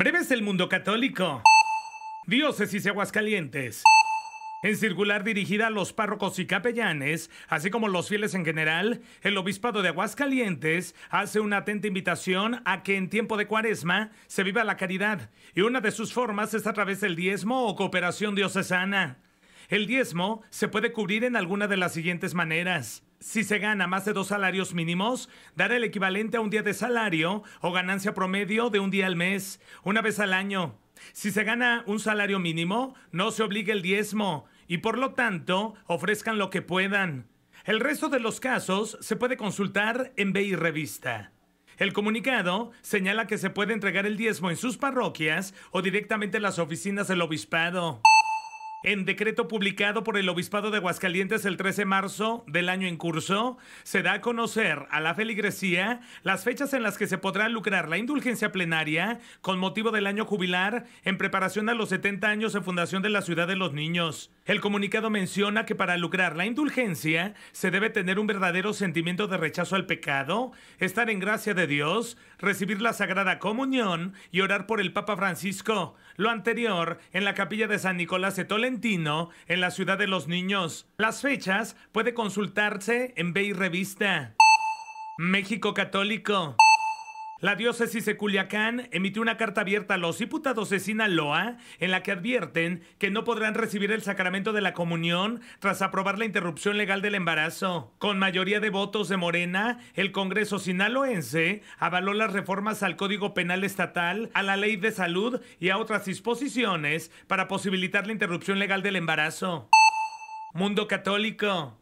Breves del mundo católico. Diócesis de Aguascalientes. En circular dirigida a los párrocos y capellanes, así como los fieles en general, el obispado de Aguascalientes hace una atenta invitación a que en tiempo de cuaresma se viva la caridad, y una de sus formas es a través del diezmo o cooperación diocesana. El diezmo se puede cubrir en alguna de las siguientes maneras. Si se gana más de dos salarios mínimos, dará el equivalente a un día de salario o ganancia promedio de un día al mes, una vez al año. Si se gana un salario mínimo, no se obligue el diezmo y por lo tanto ofrezcan lo que puedan. El resto de los casos se puede consultar en BI Revista. El comunicado señala que se puede entregar el diezmo en sus parroquias o directamente en las oficinas del obispado. En decreto publicado por el Obispado de Aguascalientes el 13 de marzo del año en curso, se da a conocer a la feligresía las fechas en las que se podrá lucrar la indulgencia plenaria con motivo del año jubilar en preparación a los 70 años de fundación de la Ciudad de los Niños. El comunicado menciona que para lucrar la indulgencia se debe tener un verdadero sentimiento de rechazo al pecado, estar en gracia de Dios, recibir la Sagrada Comunión y orar por el Papa Francisco. Lo anterior en la capilla de San Nicolás de en la Ciudad de los Niños. Las fechas puede consultarse en Bay Revista. México Católico. La diócesis de Culiacán emitió una carta abierta a los diputados de Sinaloa en la que advierten que no podrán recibir el sacramento de la comunión tras aprobar la interrupción legal del embarazo. Con mayoría de votos de Morena, el Congreso sinaloense avaló las reformas al Código Penal Estatal, a la Ley de Salud y a otras disposiciones para posibilitar la interrupción legal del embarazo. Mundo Católico.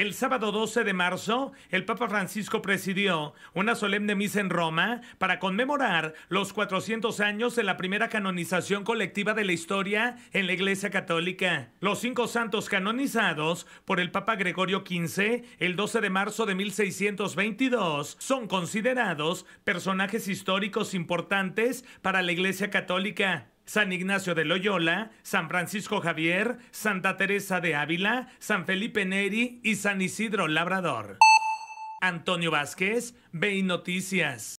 El sábado 12 de marzo, el Papa Francisco presidió una solemne misa en Roma para conmemorar los 400 años de la primera canonización colectiva de la historia en la Iglesia Católica. Los cinco santos canonizados por el Papa Gregorio XV el 12 de marzo de 1622 son considerados personajes históricos importantes para la Iglesia Católica. San Ignacio de Loyola, San Francisco Javier, Santa Teresa de Ávila, San Felipe Neri y San Isidro Labrador. Antonio Vázquez, BI Noticias.